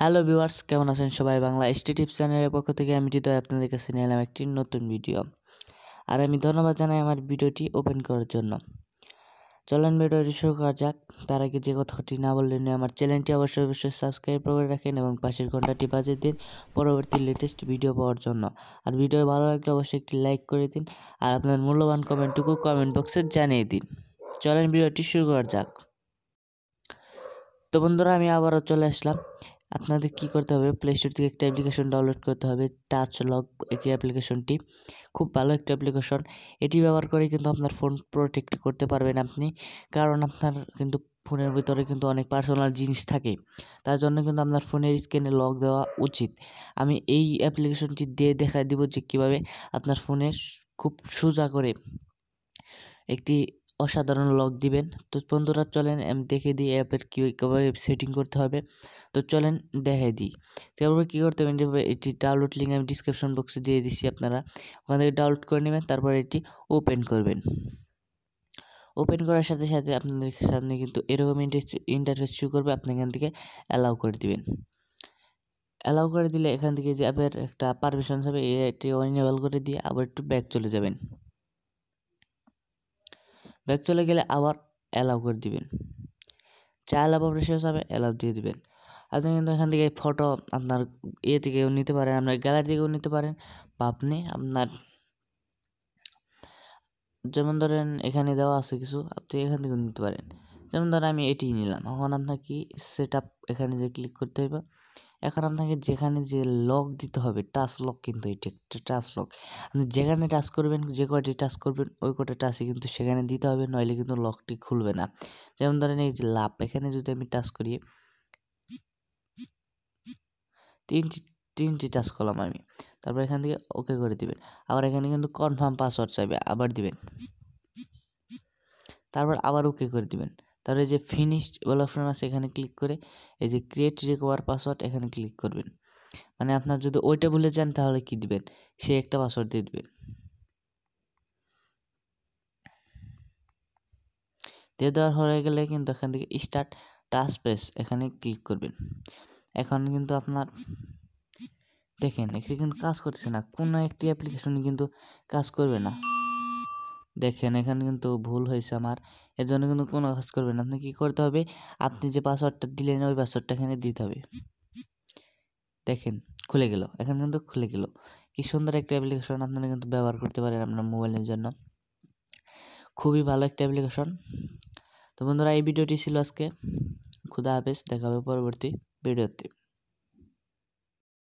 hello viewers কেমন আছেন সবাই বাংলা এসটি চ্যানেলের পক্ষ থেকে আমি হৃদয় আপনাদের কাছে নিয়ে এলাম একটি নতুন ভিডিও আর আমি ধন্যবাদ জানাই আমার ভিডিওটি ওপেন করার জন্য চলেন ভিডিওটি শুরু করা যাক তার আগে যে কথাটি না বললে নিয়ে আমার চ্যানেলটি অবশ্যই অবশ্যই সাবস্ক্রাইব করে রাখেন এবং পাশের ঘন্টাটি বাজিয়ে দিন পরবর্তী লেটেস্ট ভিডিও পাওয়ার জন্য আর ভিডিও ভালো লাগলে অবশ্যই একটি লাইক করে দিন আর আপনার মূল্যবান কমেন্টটুকু কমেন্ট বক্সে জানিয়ে দিন চলেন ভিডিওটি শুরু করা যাক তো বন্ধুরা আমি আবারও চলে আসলাম আপনাদের কি করতে হবে প্লে স্টোর থেকে একটা অ্যাপ্লিকেশন ডাউনলোড করতে হবে টাচ লক এই অ্যাপ্লিকেশনটি খুব ভালো একটা অ্যাপ্লিকেশন এটি ব্যবহার করে কিন্তু আপনার ফোন প্রোটেক্ট করতে পারবেন আপনি কারণ আপনার কিন্তু ফোনের ভিতরে কিন্তু অনেক পার্সোনাল জিনিস থাকে তার জন্য কিন্তু আপনার ফোনের স্ক্রিনে লক দেওয়া উচিত আমি এই অ্যাপ্লিকেশনটি দিয়ে দেখায় দিব যে কীভাবে আপনার ফোনে খুব সোজা করে একটি অসাধারণ লক দিবেন তো বন্ধুরা চলেন দেখে দিই অ্যাপের কী কীভাবে সেটিং করতে হবে তো চলেন দেখাই দিই তো কী করতে হবে এটি ডাউনলোড লিঙ্ক আমি ডিসক্রিপশন বক্সে দিয়ে দিচ্ছি আপনারা ওখান থেকে ডাউনলোড করে নেবেন তারপর এটি ওপেন করবেন ওপেন করার সাথে সাথে আপনাদের সামনে কিন্তু এরকম ইন্টারফেস শুরু করবে আপনি এখান থেকে অ্যালাউ করে দিবেন অ্যালাউ করে দিলে এখান থেকে যে অ্যাপের একটা পারমিশন হবে এটি এনেবল করে দিয়ে আবার একটু ব্যাক চলে যাবেন ব্যাগ চলে গেলে আবার অ্যালাউ করে দিবেন চা অ্যালাউ আপনার শেষ হবে অ্যালাউ দিয়ে দিবেন আপনি কিন্তু এখান থেকে ফটো আপনার ইয়ে থেকেও নিতে পারেন আপনার গ্যালারি থেকেও নিতে পারেন বা আপনি আপনার যেমন ধরেন এখানে দেওয়া আছে কিছু আপনি এখান থেকেও নিতে পারেন যেমন ধরেন আমি এটি নিলাম এখন আপনার কি সেট আপ এখানে যে ক্লিক করতে হবে এখন আপনাকে যেখানে যে লক দিতে হবে টাচ লক কিন্তু এটি একটা টাচ লক আপনি যেখানে টাচ করবেন যে কয়টি টাচ করবেন ওই কটা টাচই কিন্তু সেখানে দিতে হবে নইলে কিন্তু লকটি খুলবে না যেমন ধরেন এই যে লাভ এখানে যদি আমি টাচ করি তিনটি তিনটি টাচ করলাম আমি তারপর এখান থেকে ওকে করে দিবেন আবার এখানে কিন্তু কনফার্ম পাসওয়ার্ড চাইবে আবার দিবেন তারপর আবার ওকে করে দিবেন তাহলে যে ফিনিশড বলে অপশান আছে এখানে ক্লিক করে এই যে ক্রিয়েট রিকভার পাসওয়ার্ড এখানে ক্লিক করবেন মানে আপনার যদি ওইটা ভুলে যান তাহলে কী দিবেন সে একটা পাসওয়ার্ড দিয়ে দেবেন দিয়ে দেওয়ার হয়ে গেলে কিন্তু এখান থেকে স্টার্ট টাচ পেস এখানে ক্লিক করবেন এখন কিন্তু আপনার দেখেন এখানে কিন্তু কাজ করছে না কোনো একটি অ্যাপ্লিকেশন কিন্তু কাজ করবে না দেখেন এখানে কিন্তু ভুল হয়েছে আমার এর জন্য কিন্তু কোনো কাজ করবেন আপনি কী করতে হবে আপনি যে পাসওয়ার্ডটা দিলেন ওই পাসওয়ার্ডটা এখানে দিতে হবে দেখেন খুলে গেল এখন কিন্তু খুলে গেল কি সুন্দর একটা অ্যাপ্লিকেশন আপনারা কিন্তু ব্যবহার করতে পারেন আপনার মোবাইলের জন্য খুবই ভালো একটা অ্যাপ্লিকেশন তো বন্ধুরা এই ভিডিওটি ছিল আজকে খুদা হাফেজ দেখা হবে পরবর্তী ভিডিওতে